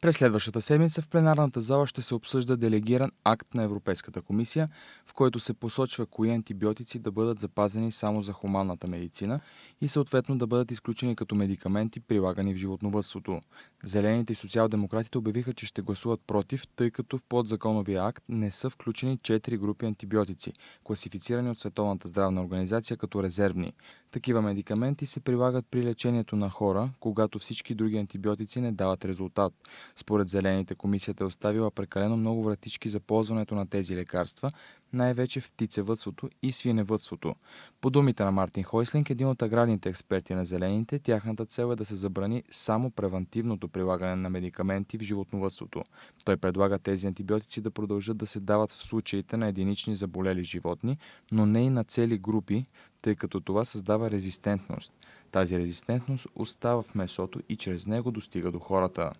През следващата седмица в пленарната зала ще се обсъжда делегиран акт на Европейската комисия, в който се посочва кои антибиотици да бъдат запазени само за хуманната медицина и съответно да бъдат изключени като медикаменти, прилагани в животновътството. Зелените и социал-демократите обявиха, че ще гласуват против, тъй като в подзаконовия акт не са включени 4 групи антибиотици, класифицирани от Световната здравна организация като резервни. Такива медикаменти се прилагат при лечението на хора, когато всички други антибиотици не дават резултат. Според зелените комисията е оставила прекалено много вратички за ползването на тези лекарства, най-вече в птицевътството и свиневътството. По думите на Мартин Хойслинг, един от аграрните експерти на зелените, тяхната цел е да се забрани само превантивното прилагане на медикаменти в животновътството. Той предлага тези антибиотици да продължат да се дават в случаите на единични заболели животни, но не и на цели групи, тъй като това създава резистентност. Тази резистентност остава в месото и чрез него достига до хората.